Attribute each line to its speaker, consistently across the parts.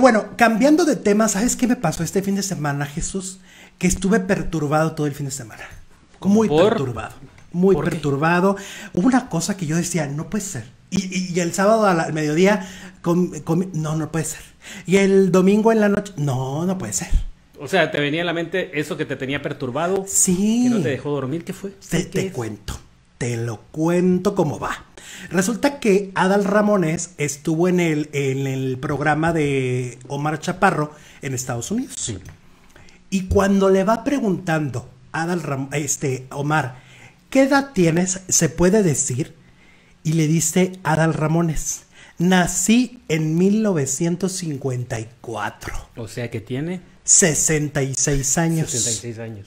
Speaker 1: bueno, cambiando de tema, ¿sabes qué me pasó este fin de semana, Jesús? Que estuve perturbado todo el fin de semana. Muy perturbado. Muy perturbado. Hubo una cosa que yo decía, no puede ser. Y, el sábado al mediodía, no, no puede ser. Y el domingo en la noche, no, no puede ser.
Speaker 2: O sea, te venía a la mente eso que te tenía perturbado.
Speaker 1: Sí. Que no te dejó dormir, ¿qué fue? Te, te cuento. Te lo cuento cómo va. Resulta que Adal Ramones estuvo en el, programa de Omar Chaparro en Estados Unidos. Sí. Y cuando le va preguntando Adal este, Omar, ¿qué edad tienes? ¿Se puede decir? Y le dice Adal Ramones, nací en 1954.
Speaker 2: O sea que tiene
Speaker 1: 66 años. 66 años.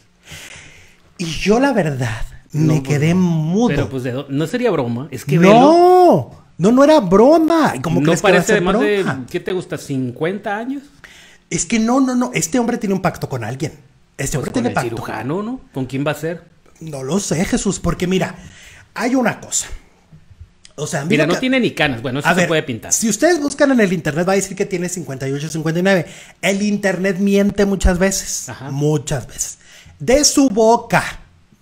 Speaker 1: Y yo la verdad me pues quedé mudo.
Speaker 2: Pues, no sería broma, es que No,
Speaker 1: no, no era broma. ¿Cómo parece que ¿qué te gusta? ¿50 años? Es que no, no, no, este hombre tiene un pacto con alguien. Este hombre pues con tiene el pacto. cirujano, ¿no? ¿Con quién va a ser? No lo sé, Jesús, porque mira, hay una cosa.
Speaker 2: O sea, mira, mira no tiene ni canas. Bueno, eso se puede pintar. Si
Speaker 1: ustedes buscan en el internet, va a decir que tiene 58, 59. El internet miente muchas veces. Muchas veces. De su boca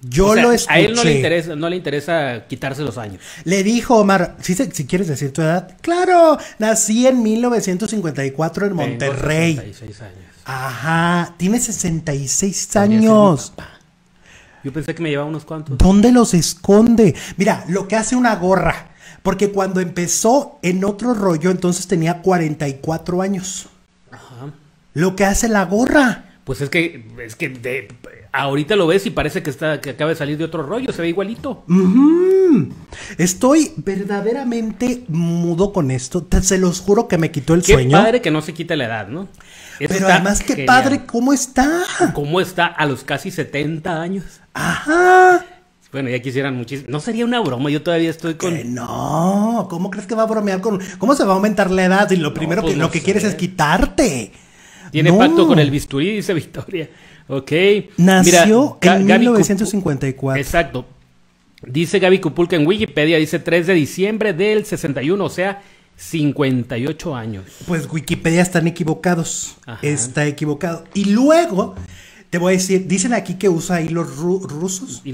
Speaker 1: yo lo escuché. A él no le,
Speaker 2: interesa, no le interesa quitarse los años.
Speaker 1: Le dijo Omar, si, quieres decir tu edad, claro, nací en 1954 en Monterrey. Tiene
Speaker 2: 66 años.
Speaker 1: Ajá, tiene 66 años. Yo pensé que me llevaba unos cuantos. ¿Dónde los esconde? Mira, lo que hace una gorra. Porque cuando empezó en otro rollo, entonces tenía 44 años. Ajá. Lo que hace la gorra.
Speaker 2: Pues es que, es que ahorita lo ves y parece que, está, que acaba de salir de otro rollo, se ve igualito.
Speaker 1: Estoy verdaderamente mudo con esto. Te, se los juro que me quitó el sueño. Qué padre
Speaker 2: que no se quite la edad, ¿no? Pero además, qué padre,
Speaker 1: ¿cómo está?
Speaker 2: ¿Cómo está a los casi 70
Speaker 1: años? Ajá.
Speaker 2: Bueno, ya quisieran muchísimo. No sería una broma, yo todavía estoy con.
Speaker 1: no, ¿cómo crees que va a bromear con.? ¿Cómo se va a aumentar la edad? Y lo primero que pues lo que quieres es quitarte. Tiene pacto con el
Speaker 2: bisturí, dice Victoria. Ok. Nació en
Speaker 1: 1954.
Speaker 2: Exacto. Dice Gaby Cupulca en Wikipedia, dice 3 de diciembre del 61, o sea, 58 años.
Speaker 1: Pues Wikipedia están equivocados. Está equivocado. Y luego, te voy a decir, dicen aquí que usa hilos los rusos. Y